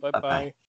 Bye-bye. Bye-bye.